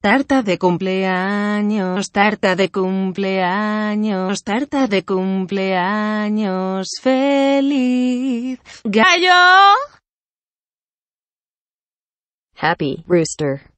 Tarta de cumpleaños, tarta de cumpleaños, tarta de cumpleaños feliz. Gallo. Happy Rooster.